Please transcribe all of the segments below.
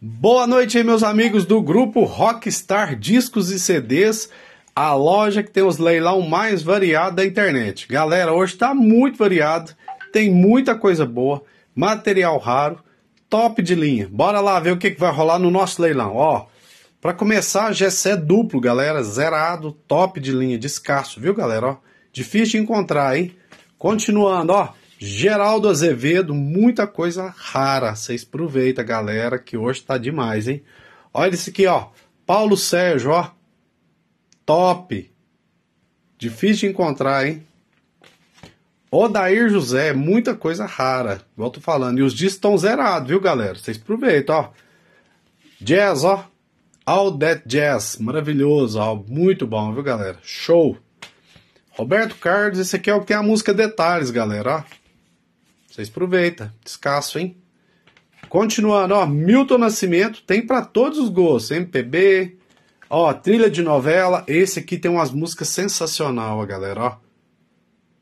Boa noite, meus amigos do grupo Rockstar Discos e CDs, a loja que tem os leilão mais variado da internet. Galera, hoje está muito variado, tem muita coisa boa, material raro, top de linha. Bora lá ver o que, que vai rolar no nosso leilão. Ó, para começar, Gessé duplo, galera, zerado, top de linha, descasso, viu, galera? Ó, difícil de encontrar, hein? Continuando, ó. Geraldo Azevedo, muita coisa rara. Vocês aproveita, galera, que hoje tá demais, hein? Olha isso aqui, ó. Paulo Sérgio, ó. Top. Difícil de encontrar, hein? Odair José, muita coisa rara. Volto falando. E os dias estão zerados, viu, galera? Vocês aproveitam, ó. Jazz, ó. All That Jazz, maravilhoso, ó. Muito bom, viu, galera? Show. Roberto Carlos, esse aqui é o que tem é a música Detalhes, galera, ó. Vocês aproveita, escasso hein? Continuando, ó, Milton Nascimento tem para todos os gostos, MPB, ó, trilha de novela, esse aqui tem umas músicas sensacional, ó, galera, ó.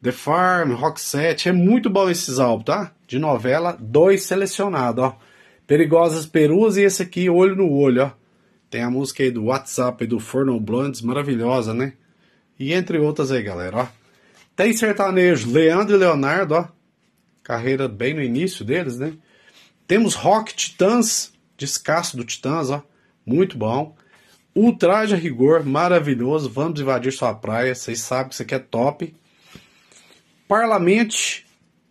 The Farm, Rock Set, é muito bom esses álbuns, tá? De novela, dois selecionados, ó. Perigosas Perus e esse aqui, Olho no Olho, ó. Tem a música aí do WhatsApp e do Forno Blondes, maravilhosa, né? E entre outras aí, galera, ó. Tem sertanejo, Leandro e Leonardo, ó carreira bem no início deles, né? Temos Rock Titãs, descasso do Titãs, ó, muito bom. Ultraje a rigor, maravilhoso, vamos invadir sua praia, vocês sabem que isso aqui é top. Parlamente,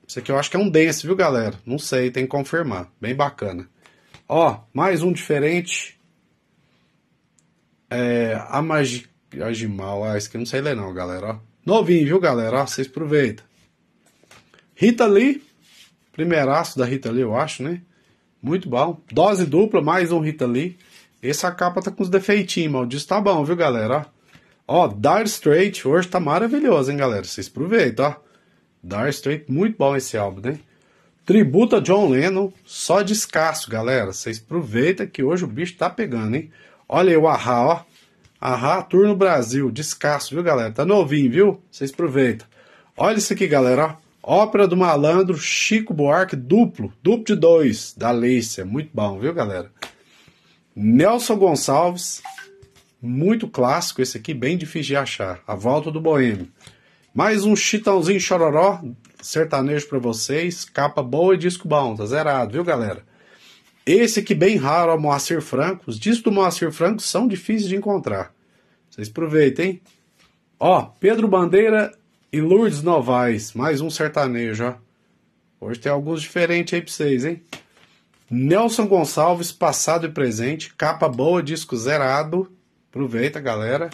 isso aqui eu acho que é um dance, viu galera? Não sei, tem que confirmar, bem bacana. Ó, mais um diferente. É, a Magi... Agimal, ah, isso aqui eu não sei ler não, galera, ó. Novinho, viu galera, ó, vocês aproveitam. Rita Lee, Primeiraço da Rita Lee, eu acho, né? Muito bom. Dose dupla, mais um Rita Lee. Essa capa tá com os defeitinhos, maldito. Tá bom, viu, galera? Ó, Dark Straight hoje tá maravilhoso, hein, galera? Vocês aproveitam, ó. Dark Straight, muito bom esse álbum, né? Tributa John Lennon, só descasso, galera. Vocês aproveitam que hoje o bicho tá pegando, hein? Olha aí o Ahá, ó. Ahá, Tour no Brasil, descasso, viu, galera? Tá novinho, viu? Vocês aproveitam. Olha isso aqui, galera, ó. Ópera do Malandro, Chico Buarque, duplo, duplo de dois, da Leícia. Muito bom, viu, galera? Nelson Gonçalves, muito clássico esse aqui, bem difícil de achar. A Volta do Boêmio. Mais um Chitãozinho Chororó, sertanejo para vocês. Capa boa e disco bom, tá zerado, viu, galera? Esse aqui bem raro, é o Moacir Franco. Os discos do Moacir Franco são difíceis de encontrar. Vocês aproveitem, hein? Ó, Pedro Bandeira e Lourdes Novaes, mais um sertanejo, ó. Hoje tem alguns diferentes aí pra vocês, hein? Nelson Gonçalves, passado e presente. Capa boa, disco zerado. Aproveita, galera.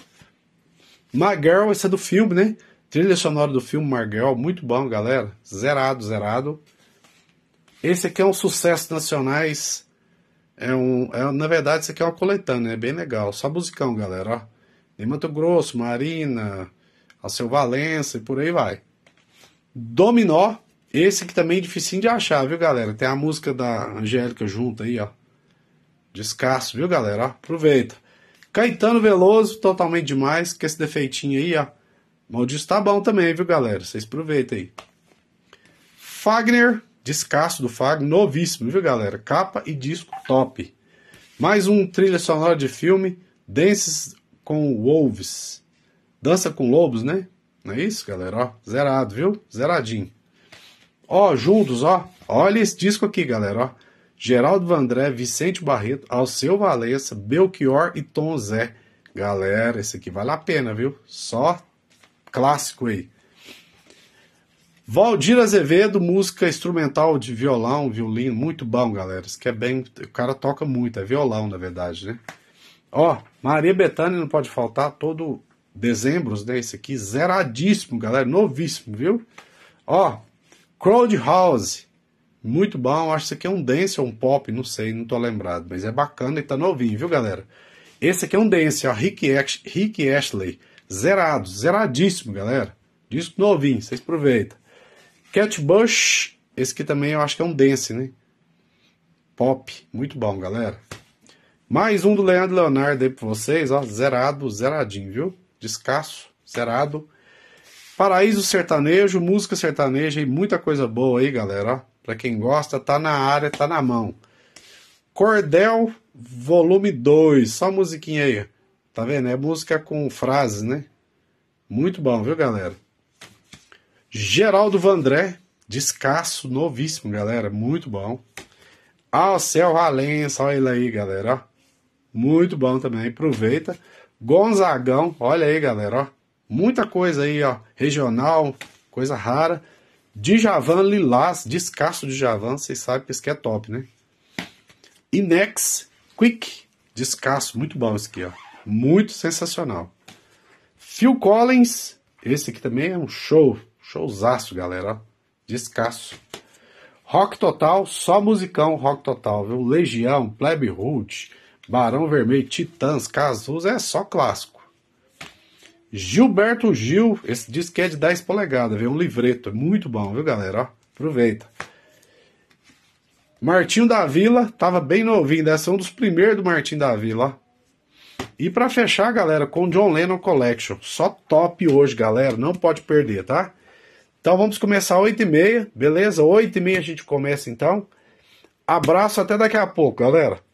Margirl, esse é do filme, né? Trilha sonora do filme Margirl, muito bom, galera. Zerado, zerado. Esse aqui é um sucesso nacionais. É um, é, na verdade, esse aqui é uma coletânea, é bem legal. Só musicão, galera. Ó. De Mato Grosso, Marina, a seu Valença e por aí vai. Dominó, esse que também é difícil de achar, viu, galera? Tem a música da Angélica junto aí, ó. Descasso, viu, galera? Ó, aproveita. Caetano Veloso, totalmente demais, que esse defeitinho aí, ó. Maldito tá bom também, viu, galera? Vocês aproveitem aí. Fagner, descasso do Fagner, novíssimo, viu, galera? Capa e disco top. Mais um trilha sonora de filme, Dances com Wolves. Dança com Lobos, né? Não é isso, galera? Ó, zerado, viu? Zeradinho. Ó, juntos, ó. Olha esse disco aqui, galera, ó. Geraldo Vandré, Vicente Barreto, Alceu Valença, Belchior e Tom Zé. Galera, esse aqui vale a pena, viu? Só clássico aí. Valdir Azevedo, música instrumental de violão, violino, muito bom, galera. Isso que é bem, o cara toca muito, é violão, na verdade, né? Ó, Maria Bethânia não pode faltar, todo dezembros, né? Esse aqui, zeradíssimo, galera, novíssimo, viu? Ó, Crowd House, muito bom, acho que esse aqui é um dance ou um pop, não sei, não tô lembrado, mas é bacana e tá novinho, viu, galera? Esse aqui é um dance, ó, Rick, Ash, Rick Ashley, zerado, zeradíssimo, galera. Disco novinho, vocês aproveitam. Cat Bush, esse aqui também eu acho que é um dance, né? Pop, muito bom, galera. Mais um do Leandro Leonardo aí pra vocês, ó, zerado, zeradinho, viu? descasso, zerado. Paraíso sertanejo, música sertaneja e muita coisa boa aí, galera. Para quem gosta, tá na área, tá na mão. Cordel Volume 2, só musiquinha aí. Tá vendo? É música com frases, né? Muito bom, viu, galera? Geraldo Vandré, descasso novíssimo, galera. Muito bom. Alcel Valença, olha ele aí, galera. Muito bom também, aproveita. Gonzagão, olha aí, galera, ó. Muita coisa aí, ó. Regional, coisa rara. Dijavan Lilás, descasso de Javan, vocês sabem que isso aqui é top, né? Inex Quick, descasso, muito bom esse aqui, ó. Muito sensacional. Phil Collins, esse aqui também é um show, showzaço, galera, ó. Descasso. Rock Total, só musicão rock total, viu? Legião, Plebe Root, Barão Vermelho, Titãs, Cazuza, é só clássico. Gilberto Gil, esse disco é de 10 polegadas, viu? É um livreto, é muito bom, viu, galera? Ó, aproveita. Martinho da Vila, tava bem novinho, dessa é um dos primeiros do Martinho da Vila, E para fechar, galera, com John Lennon Collection. Só top hoje, galera. Não pode perder, tá? Então vamos começar às 8h30, beleza? 8h30 a gente começa então. Abraço, até daqui a pouco, galera.